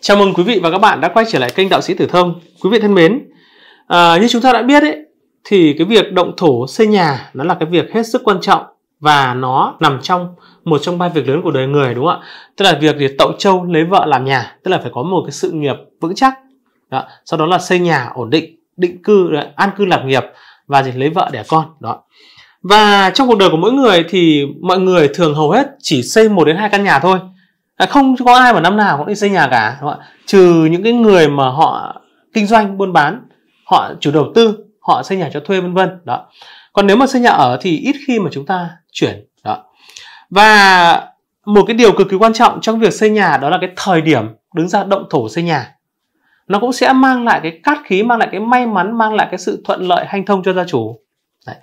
Chào mừng quý vị và các bạn đã quay trở lại kênh Đạo sĩ Tử Thông. Quý vị thân mến, à, như chúng ta đã biết ấy, thì cái việc động thổ xây nhà nó là cái việc hết sức quan trọng và nó nằm trong một trong ba việc lớn của đời người đúng không ạ? Tức là việc để tậu châu lấy vợ làm nhà, tức là phải có một cái sự nghiệp vững chắc. Đó. Sau đó là xây nhà ổn định, định cư, an cư lạc nghiệp và để lấy vợ đẻ con. Đó. Và trong cuộc đời của mỗi người thì mọi người thường hầu hết chỉ xây một đến hai căn nhà thôi À, không có ai mà năm nào cũng đi xây nhà cả đúng không trừ những cái người mà họ kinh doanh buôn bán họ chủ đầu tư họ xây nhà cho thuê vân vân đó còn nếu mà xây nhà ở thì ít khi mà chúng ta chuyển đó và một cái điều cực kỳ quan trọng trong việc xây nhà đó là cái thời điểm đứng ra động thổ xây nhà nó cũng sẽ mang lại cái cát khí mang lại cái may mắn mang lại cái sự thuận lợi hanh thông cho gia chủ Đấy.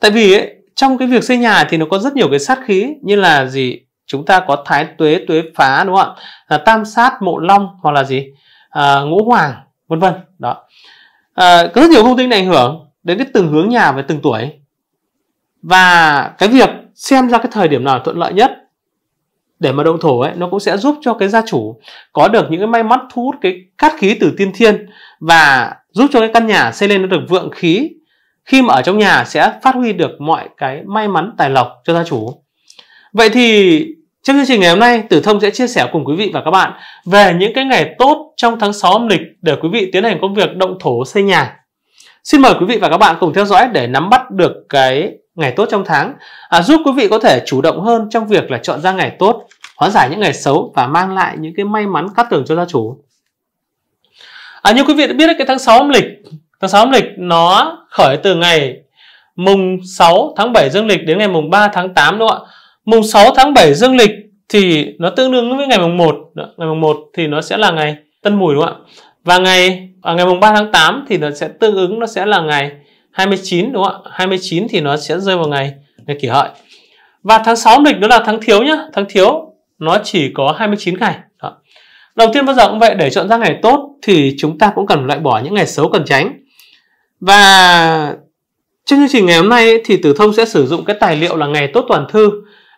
tại vì ấy, trong cái việc xây nhà thì nó có rất nhiều cái sát khí như là gì chúng ta có thái tuế tuế phá đúng không ạ à, tam sát mộ long hoặc là gì à, ngũ hoàng vân vân đó à, có rất nhiều hung tinh ảnh hưởng đến cái từng hướng nhà về từng tuổi và cái việc xem ra cái thời điểm nào thuận lợi nhất để mà động thổ ấy nó cũng sẽ giúp cho cái gia chủ có được những cái may mắn thu hút cái cát khí từ tiên thiên và giúp cho cái căn nhà xây lên nó được vượng khí khi mà ở trong nhà sẽ phát huy được mọi cái may mắn tài lộc cho gia chủ vậy thì trong chương trình ngày hôm nay, Tử Thông sẽ chia sẻ cùng quý vị và các bạn về những cái ngày tốt trong tháng 6 âm lịch để quý vị tiến hành công việc động thổ xây nhà. Xin mời quý vị và các bạn cùng theo dõi để nắm bắt được cái ngày tốt trong tháng, à, giúp quý vị có thể chủ động hơn trong việc là chọn ra ngày tốt, hóa giải những ngày xấu và mang lại những cái may mắn cát tường cho gia chủ. À, như quý vị đã biết cái tháng 6 âm lịch, tháng 6 âm lịch nó khởi từ ngày mùng 6 tháng 7 dương lịch đến ngày mùng 3 tháng 8 đúng không ạ? mùng 6 tháng 7 dương lịch thì nó tương đương với ngày mùng 1 ngày mùng 1 thì nó sẽ là ngày Tân Mùi đúng không ạ và ngày à, ngày mùng 3 tháng 8 thì nó sẽ tương ứng nó sẽ là ngày 29 đúng không ạ 29 thì nó sẽ rơi vào ngày ngày kỷ hợi và tháng 6 lịch đó là tháng thiếu nhá tháng thiếu nó chỉ có 29 ngày đó. đầu tiên bao giờ cũng vậy để chọn ra ngày tốt thì chúng ta cũng cần loại bỏ những ngày xấu cần tránh và trong chương trình ngày hôm nay thì Tử Thông sẽ sử dụng cái tài liệu là ngày tốt toàn thư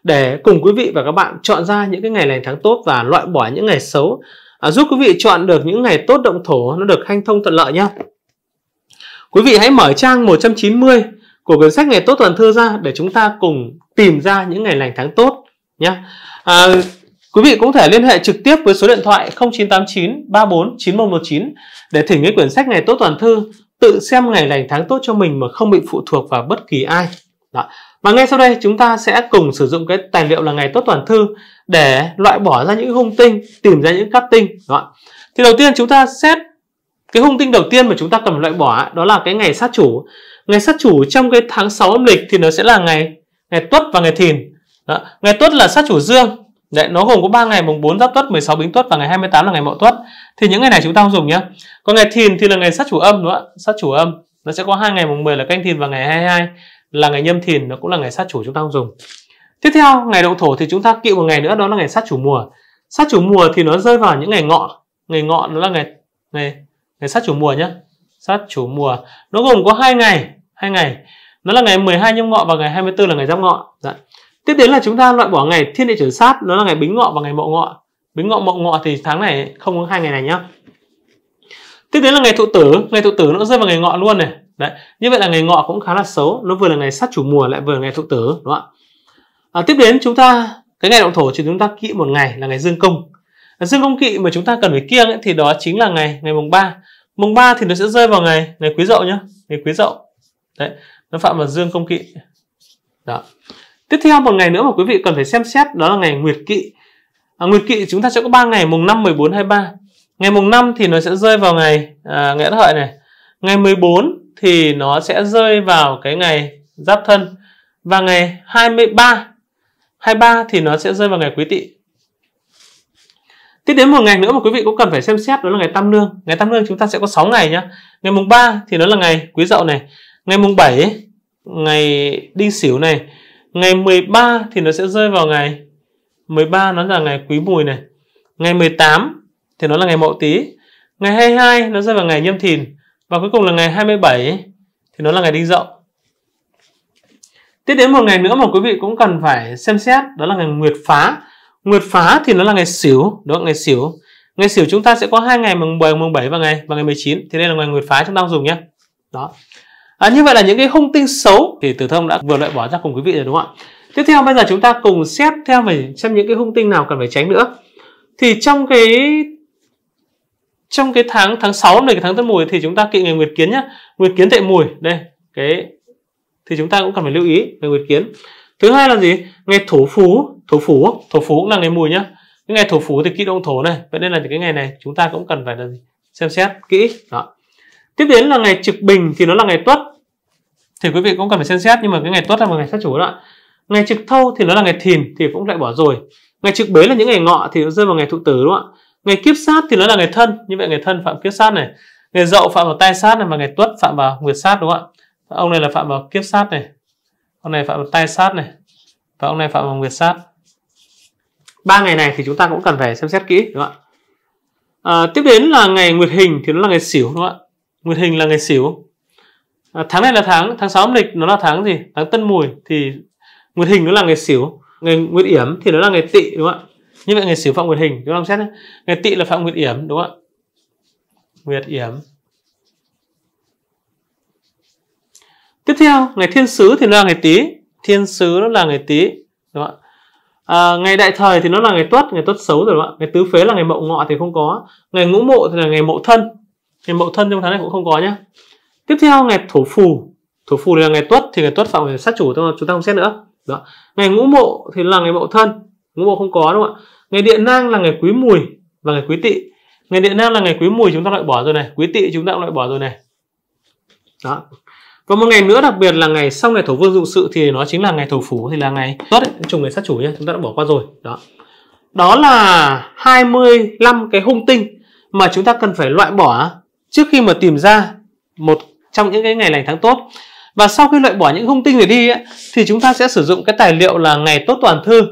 để cùng quý vị và các bạn chọn ra những cái ngày lành tháng tốt và loại bỏ những ngày xấu à, giúp quý vị chọn được những ngày tốt động thổ nó được hanh thông thuận lợi nhé. Quý vị hãy mở trang 190 của quyển sách Ngày Tốt Toàn Thư ra để chúng ta cùng tìm ra những ngày lành tháng tốt nhé. À, quý vị cũng thể liên hệ trực tiếp với số điện thoại 0989 34 9119 để thỉnh cái quyển sách Ngày Tốt Toàn Thư tự xem ngày lành tháng tốt cho mình mà không bị phụ thuộc vào bất kỳ ai. Đó. Và ngay sau đây chúng ta sẽ cùng sử dụng cái tài liệu là ngày tốt toàn thư để loại bỏ ra những hung tinh, tìm ra những cát tinh. đúng không? Thì đầu tiên chúng ta xét cái hung tinh đầu tiên mà chúng ta cần loại bỏ đó là cái ngày sát chủ. Ngày sát chủ trong cái tháng 6 âm lịch thì nó sẽ là ngày ngày Tuất và ngày Thìn. Đó. Ngày Tuất là sát chủ dương. Đấy, nó gồm có 3 ngày mùng 4 Giáp Tuất, 16 Bính Tuất và ngày 28 là ngày Mậu Tuất. Thì những ngày này chúng ta không dùng nhé. Còn ngày Thìn thì là ngày sát chủ âm đúng không ạ? Sát chủ âm nó sẽ có hai ngày mùng 10 là canh thìn và ngày 22 là ngày nhâm thìn nó cũng là ngày sát chủ chúng ta không dùng tiếp theo ngày động thổ thì chúng ta kỵ một ngày nữa đó là ngày sát chủ mùa sát chủ mùa thì nó rơi vào những ngày ngọ ngày ngọ nó là ngày ngày ngày sát chủ mùa nhé sát chủ mùa nó gồm có hai ngày hai ngày nó là ngày 12 nhâm ngọ và ngày 24 là ngày giáp ngọ dạ. tiếp đến là chúng ta loại bỏ ngày thiên địa chuyển sát nó là ngày bính ngọ và ngày mậu ngọ bính ngọ mậu ngọ thì tháng này không có hai ngày này nhá tiếp đến là ngày thụ tử ngày thụ tử nó rơi vào ngày ngọ luôn này đấy như vậy là ngày ngọ cũng khá là xấu nó vừa là ngày sát chủ mùa lại vừa là ngày thụ tử đúng không ạ à, tiếp đến chúng ta cái ngày động thổ thì chúng ta kỵ một ngày là ngày dương công à, dương công kỵ mà chúng ta cần phải kiêng ấy, thì đó chính là ngày ngày mùng 3 mùng 3 thì nó sẽ rơi vào ngày ngày quý dậu nhá ngày quý dậu đấy nó phạm vào dương công kỵ đó tiếp theo một ngày nữa mà quý vị cần phải xem xét đó là ngày nguyệt kỵ à, nguyệt kỵ chúng ta sẽ có 3 ngày mùng 5 14 23 ngày mùng 5 thì nó sẽ rơi vào ngày à, ngày hợi này ngày 14 thì nó sẽ rơi vào cái ngày giáp thân và ngày 23 23 thì nó sẽ rơi vào ngày quý tỵ Tiếp đến một ngày nữa mà quý vị cũng cần phải xem xét đó là ngày tam lương. Ngày tam lương chúng ta sẽ có 6 ngày nhá. Ngày mùng 3 thì nó là ngày quý dậu này. Ngày mùng 7 ngày đinh sửu này. Ngày 13 thì nó sẽ rơi vào ngày 13 nó là ngày quý mùi này. Ngày 18 thì nó là ngày mậu tý. Ngày 22 nó rơi vào ngày nhâm thìn. Và cuối cùng là ngày 27 thì nó là ngày đinh dậu. Tiếp đến một ngày nữa mà quý vị cũng cần phải xem xét đó là ngày nguyệt phá. Nguyệt phá thì nó là ngày xỉu, đó là ngày xỉu. Ngày xỉu chúng ta sẽ có hai ngày mùng 10, mùng 7 và ngày và ngày 19. Thì đây là ngày nguyệt phá chúng ta dùng nhé. Đó. À, như vậy là những cái hung tinh xấu thì Tử Thông đã vừa loại bỏ ra cùng quý vị rồi đúng không ạ? Tiếp theo bây giờ chúng ta cùng xét theo về xem những cái hung tinh nào cần phải tránh nữa. Thì trong cái trong cái tháng tháng 6 này cái tháng Tân Mùi thì chúng ta kỵ ngày Nguyệt Kiến nhá. Nguyệt Kiến tệ Mùi, đây, cái thì chúng ta cũng cần phải lưu ý về Nguyệt Kiến. Thứ hai là gì? Ngày Thổ Phú, Thổ Phú, Thổ Phú cũng là ngày Mùi nhá. Cái ngày Thổ Phú thì kỵ động thổ này, vậy nên là những cái ngày này chúng ta cũng cần phải là gì? xem xét kỹ. Đó. Tiếp đến là ngày Trực Bình thì nó là ngày Tuất. Thì quý vị cũng cần phải xem xét nhưng mà cái ngày Tuất là một ngày sát chủ đó. Ngày Trực Thâu thì nó là ngày Thìn thì cũng lại bỏ rồi. Ngày Trực Bế là những ngày Ngọ thì nó rơi vào ngày Thụ Tử đúng không ạ? ngày kiếp sát thì nó là ngày thân, như vậy ngày thân phạm kiếp sát này. ngày dậu phạm vào tai sát này và ngày tuất phạm vào nguyệt sát đúng không ạ? Ông này là phạm vào kiếp sát này. Ông này phạm vào tai sát này. Và ông này phạm vào nguyệt sát. Ba ngày này thì chúng ta cũng cần phải xem xét kỹ đúng không ạ? À, tiếp đến là ngày nguyệt hình thì nó là ngày xỉu đúng không ạ? Nguyệt hình là ngày xỉu. À, tháng này là tháng tháng 6 âm lịch nó là tháng gì? Tháng Tân Mùi thì nguyệt hình nó là ngày xỉu. Ngày nguyệt yểm thì nó là ngày tỵ đúng không ạ? như vậy người xỉu phạm nguyệt hình đúng không xét người tị là phạm nguyệt yểm đúng không ạ nguyệt yểm tiếp theo ngày thiên sứ thì nó là ngày tý thiên sứ nó là ngày tý đúng không ạ À, ngày đại thời thì nó là ngày tuất ngày tuất xấu rồi đúng không ạ ngày tứ phế là ngày mậu ngọ thì không có ngày ngũ mộ thì là ngày mậu thân ngày mậu thân trong tháng này cũng không có nhá tiếp theo ngày thổ phù thổ phù là ngày tuất thì ngày tuất phạm về sát chủ chúng ta không xét nữa đó. ngày ngũ mộ thì là ngày mậu thân ngũ mộ không có đúng không ạ ngày điện năng là ngày quý mùi và ngày quý tỵ ngày điện năng là ngày quý mùi chúng ta loại bỏ rồi này quý tỵ chúng ta cũng loại bỏ rồi này đó và một ngày nữa đặc biệt là ngày sau ngày thổ vương dụng sự thì nó chính là ngày thổ phủ thì là ngày tốt trùng ngày sát chủ nhé chúng ta đã bỏ qua rồi đó đó là 25 cái hung tinh mà chúng ta cần phải loại bỏ trước khi mà tìm ra một trong những cái ngày lành tháng tốt và sau khi loại bỏ những hung tinh này đi thì chúng ta sẽ sử dụng cái tài liệu là ngày tốt toàn thư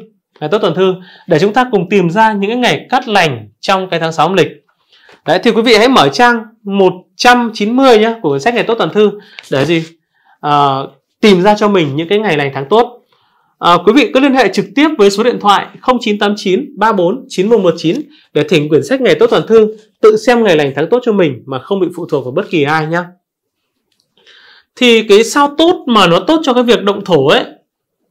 ngày tốt tuần thư để chúng ta cùng tìm ra những cái ngày cắt lành trong cái tháng 6 âm lịch. Đấy thì quý vị hãy mở trang 190 nhé của cuốn sách ngày tốt tuần thư để gì? À, tìm ra cho mình những cái ngày lành tháng tốt. À, quý vị cứ liên hệ trực tiếp với số điện thoại 0989 34 9119 để thỉnh quyển sách ngày tốt tuần thư tự xem ngày lành tháng tốt cho mình mà không bị phụ thuộc vào bất kỳ ai nhé. Thì cái sao tốt mà nó tốt cho cái việc động thổ ấy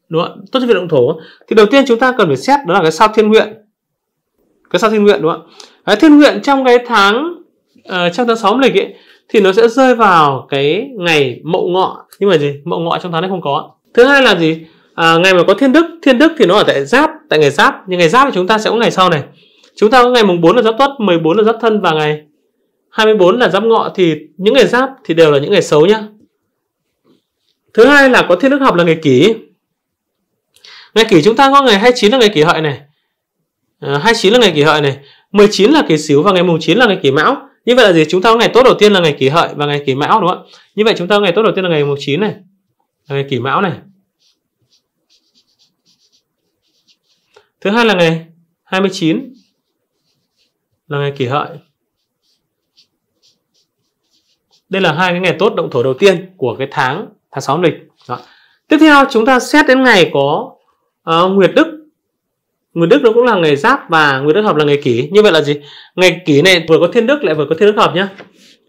đúng không tốt cho việc động thổ thì đầu tiên chúng ta cần phải xét đó là cái sao thiên nguyện cái sao thiên nguyện đúng không ạ cái thiên nguyện trong cái tháng uh, trong tháng 6 lịch ấy thì nó sẽ rơi vào cái ngày mậu ngọ nhưng mà gì mậu ngọ trong tháng này không có thứ hai là gì à, ngày mà có thiên đức thiên đức thì nó ở tại giáp tại ngày giáp nhưng ngày giáp thì chúng ta sẽ có ngày sau này chúng ta có ngày mùng 4 là giáp tuất 14 là giáp thân và ngày 24 là giáp ngọ thì những ngày giáp thì đều là những ngày xấu nhá thứ hai là có thiên đức học là ngày kỷ ngày kỷ chúng ta có ngày 29 là ngày kỷ hợi này à, ờ, 29 là ngày kỷ hợi này 19 là kỷ xíu và ngày mùng 9 là ngày kỷ mão như vậy là gì chúng ta có ngày tốt đầu tiên là ngày kỷ hợi và ngày kỷ mão đúng không ạ như vậy chúng ta có ngày tốt đầu tiên là ngày mùng 9 này ngày kỷ mão này thứ hai là ngày 29 là ngày kỷ hợi đây là hai cái ngày tốt động thổ đầu tiên của cái tháng tháng 6 lịch đó. tiếp theo chúng ta xét đến ngày có à, Nguyệt Đức Nguyệt Đức nó cũng là ngày giáp và Nguyệt Đức hợp là ngày kỷ như vậy là gì ngày kỷ này vừa có thiên đức lại vừa có thiên đức hợp nhá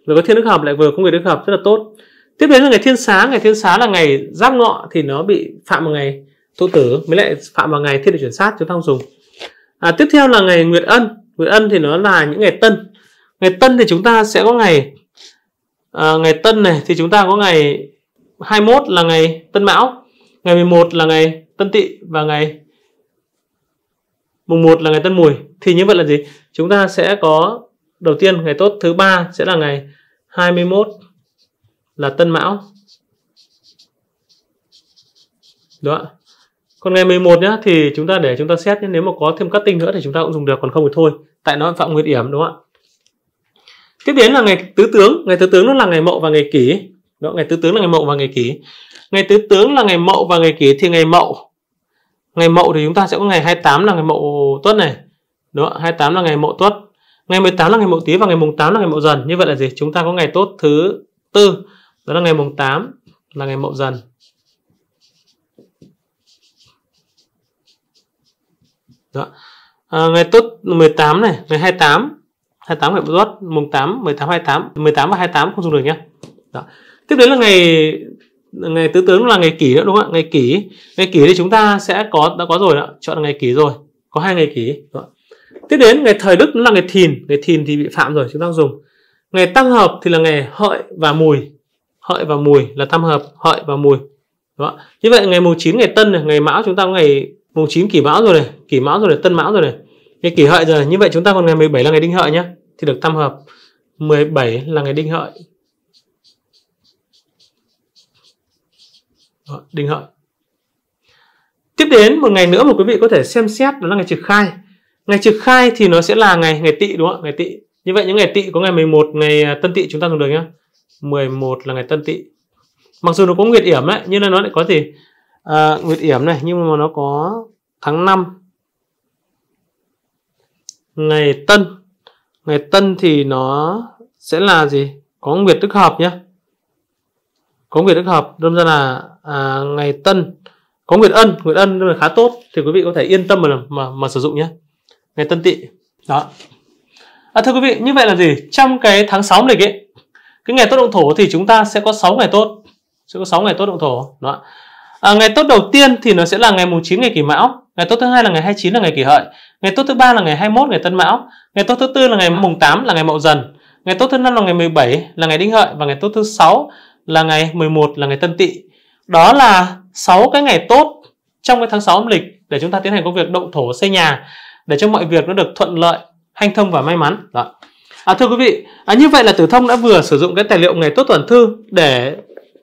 vừa có thiên đức hợp lại vừa có Nguyệt Đức hợp rất là tốt tiếp đến là ngày thiên xá ngày thiên xá là ngày giáp ngọ thì nó bị phạm vào ngày tô tử mới lại phạm vào ngày thiên địa chuyển sát chúng ta không dùng à, tiếp theo là ngày Nguyệt Ân Nguyệt Ân thì nó là những ngày tân ngày tân thì chúng ta sẽ có ngày à, ngày tân này thì chúng ta có ngày 21 là ngày tân mão ngày 11 là ngày Tân Tỵ và ngày mùng 1 là ngày Tân Mùi thì như vậy là gì? Chúng ta sẽ có đầu tiên ngày tốt thứ ba sẽ là ngày 21 là Tân Mão. Đó. Còn ngày 11 nhá thì chúng ta để chúng ta xét nếu mà có thêm cắt tinh nữa thì chúng ta cũng dùng được còn không thì thôi. Tại nó phạm nguyệt yểm đúng không ạ? Tiếp đến là ngày tứ tướng, ngày tứ tướng nó là ngày mậu và ngày kỷ. Đó, ngày tứ tướng là ngày mậu và ngày kỷ. Ngày tứ tướng là ngày mậu và ngày kỷ thì ngày mậu ngày mậu thì chúng ta sẽ có ngày 28 là ngày mậu tuất này đúng không? 28 là ngày mậu tuất ngày 18 là ngày mậu tý và ngày mùng 8 là ngày mậu dần như vậy là gì chúng ta có ngày tốt thứ tư đó là ngày mùng 8 là ngày mậu dần đó. À, ngày tốt 18 này ngày 28 28 ngày mậu tuất mùng 8 18 28 18 và 28 không dùng được nhé đó. tiếp đến là ngày ngày tứ tướng là ngày kỷ nữa đúng không ạ ngày kỷ ngày kỷ thì chúng ta sẽ có đã có rồi đó chọn ngày kỷ rồi có hai ngày kỷ đúng tiếp đến ngày thời đức là ngày thìn ngày thìn thì bị phạm rồi chúng ta dùng ngày tăng hợp thì là ngày hợi và mùi hợi và mùi là tam hợp hợi và mùi đó. như vậy ngày mùng chín ngày tân này, ngày mão chúng ta có ngày mùng chín kỷ mão rồi này kỷ mão rồi này tân mão rồi này ngày kỷ hợi rồi như vậy chúng ta còn ngày 17 là ngày đinh hợi nhé thì được tam hợp 17 là ngày đinh hợi Đó, đinh hợi tiếp đến một ngày nữa mà quý vị có thể xem xét đó là ngày trực khai ngày trực khai thì nó sẽ là ngày ngày tị đúng không ạ ngày tị như vậy những ngày tị có ngày 11 ngày à, tân tị chúng ta dùng được nhá 11 là ngày tân tị mặc dù nó có nguyệt yểm đấy nhưng nó lại có gì à, nguyệt yểm này nhưng mà nó có tháng 5 ngày tân ngày tân thì nó sẽ là gì có nguyệt tức hợp nhá có nguyệt đức hợp đâm ra là à, ngày tân có nguyệt ân nguyệt ân là khá tốt thì quý vị có thể yên tâm mà mà, mà sử dụng nhé ngày tân tỵ đó à, thưa quý vị như vậy là gì trong cái tháng 6 này ấy cái ngày tốt động thổ thì chúng ta sẽ có 6 ngày tốt sẽ có 6 ngày tốt động thổ đó à, ngày tốt đầu tiên thì nó sẽ là ngày mùng 9 ngày kỷ mão ngày tốt thứ hai là ngày 29 là ngày kỷ hợi ngày tốt thứ ba là ngày 21 ngày tân mão ngày tốt thứ tư là ngày mùng 8 là ngày mậu dần ngày tốt thứ năm là ngày 17 là ngày đinh hợi và ngày tốt thứ sáu là ngày 11 là ngày Tân Tỵ. Đó là 6 cái ngày tốt trong cái tháng 6 âm lịch để chúng ta tiến hành công việc động thổ xây nhà để cho mọi việc nó được thuận lợi, hanh thông và may mắn. Đó. À, thưa quý vị, à, như vậy là Tử Thông đã vừa sử dụng cái tài liệu ngày tốt tuần thư để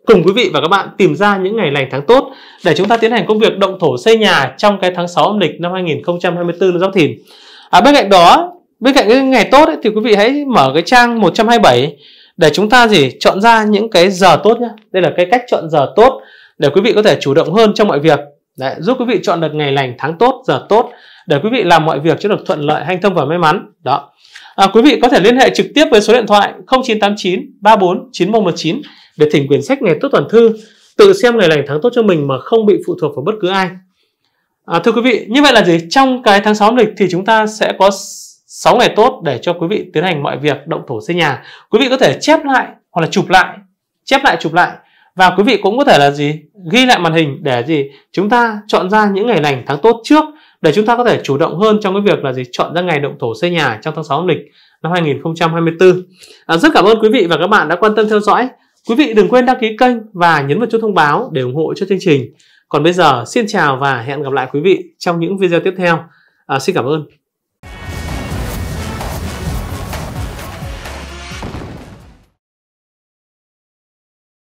cùng quý vị và các bạn tìm ra những ngày lành tháng tốt để chúng ta tiến hành công việc động thổ xây nhà trong cái tháng 6 âm lịch năm 2024 Giáp Thìn. À, bên cạnh đó, bên cạnh cái ngày tốt ấy, thì quý vị hãy mở cái trang 127 để chúng ta gì chọn ra những cái giờ tốt nhá. đây là cái cách chọn giờ tốt để quý vị có thể chủ động hơn trong mọi việc Đấy, giúp quý vị chọn được ngày lành tháng tốt giờ tốt để quý vị làm mọi việc cho được thuận lợi hanh thông và may mắn đó à, quý vị có thể liên hệ trực tiếp với số điện thoại 0989 34 9119 để thỉnh quyển sách ngày tốt toàn thư tự xem ngày lành tháng tốt cho mình mà không bị phụ thuộc vào bất cứ ai à, thưa quý vị như vậy là gì trong cái tháng 6 lịch thì chúng ta sẽ có 6 ngày tốt để cho quý vị tiến hành mọi việc động thổ xây nhà. Quý vị có thể chép lại hoặc là chụp lại, chép lại chụp lại và quý vị cũng có thể là gì? Ghi lại màn hình để gì? Chúng ta chọn ra những ngày lành tháng tốt trước để chúng ta có thể chủ động hơn trong cái việc là gì? Chọn ra ngày động thổ xây nhà trong tháng 6 âm lịch năm 2024. À, rất cảm ơn quý vị và các bạn đã quan tâm theo dõi. Quý vị đừng quên đăng ký kênh và nhấn vào chuông thông báo để ủng hộ cho chương trình. Còn bây giờ xin chào và hẹn gặp lại quý vị trong những video tiếp theo. À, xin cảm ơn.